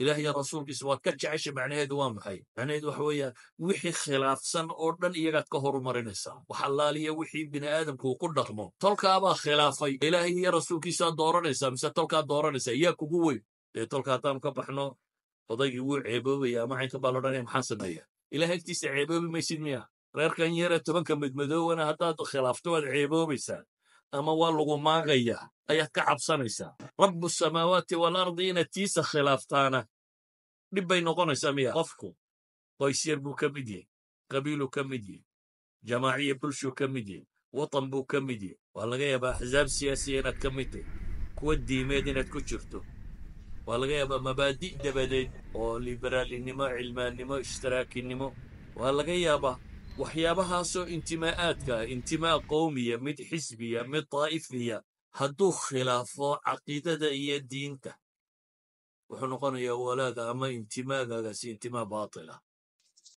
ilaahiyo rasuulkiisa waad ka jecesha macnaheedu waa maxay macnaheedu waxa weeya wixii khilaafsan oo dhan iyagaad ka horumarinaysaa wax allaaliya wixii bini'aadamkuu ku dhaqmo tolkaabaa khilaafay ilaahiy iyo rasuulkiisaad dooranaysaa mise tolkaa dooranaysaa iyaa kugu weyn dee tolka haddaanu ka baxno odaygii wuu ceeboobaya ama caynka baa lodhanaya maxaan sameeya ilaah agtiisa ceeboobi maysid miya reerkan yaree tobanka medmadoowana haddaad khilaafto waad ceeboobaysaa ama waa lagu maagayaa ayaad ka cabsanaysaa rabbu samaawaati waalardi inaad tiisa khilaaftaana dhib bay noqonaysaa miya qofku qoysyar buu ka mid yahy qabiiluu ka mid yahy jamaaciya bulshuu ka mid yahy watan buu ka mid yahy waa laga yaabaa axsaab siyaasiya inaad ka mid tahy kuwa diimeed inaad ku jirto waa laga yaabaa mabaadi' dabadeed oo liberaalinimo cilmaannimo ishtiraakinimo waa laga yaabaa waxyaabahaasoo intimaa'aadkaa intimaa qowmiya mid xisbiya mid daa'ifiya hadduu khilaafo caqiidada iyo diinta wuxuu noqonayaa walaaga ama intimaagaagaasi intimaa baatila ah.